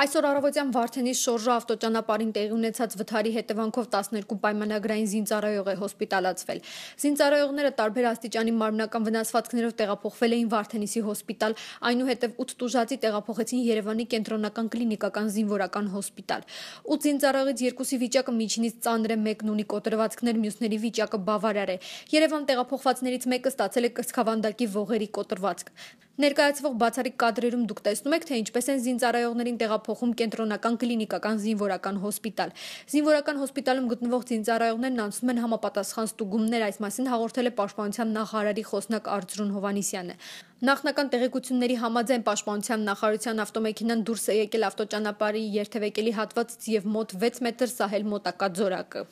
Այսօր առավոտյան Վարդենի շորժը ավտոճանապարհին տեղի ունեցած վթարի հետևանքով 12 պայմանագրային զինծառայող է հոսպիտալացվել։ Զինծառայողները տարբեր աստիճանի մարմնական վնասվածքներով տեղափոխվել էին Վարդենիսի հոսպիտալ, այնուհետև 8 տուժածի տեղափոխեցին Երևանի կենտրոնական կլինիկական զինվորական հոսպիտալ։ 8 զինծառայողից երկուսի վիճակը միջինից ծանր է, մեկն ունի կոտրվածքներ, մյուսների վիճակը բավարար է։ Երևան տեղափոխվածներից մեկը ստացել է կրծքավանդակի ողերի կոտրվածք։ Ներկայացվող բացառիկ կադրերում դուք տեսնում եք, թե ինչպես են զինծառայողներին տեղափոխում կենտրոնական կլինիկական զինվորական հոսպիտալ։ Զինվորական հոսպիտալում գտնվող զինծառայողներն անցնում են համապատասխան ստուգումներ, այս մասին հաղորդել է Պաշտպանության նախարարի խոսնակ Արձրուն Հովանիսյանը։ Նախնական տեղեկությունների համաձայն Պաշտպանության նախարարության ավտոմեքենան դուրս է եկել ավտոճանապարհի երթևեկելի հատվածից եւ մոտ 6 մետր սահել մոտակա ձորակը։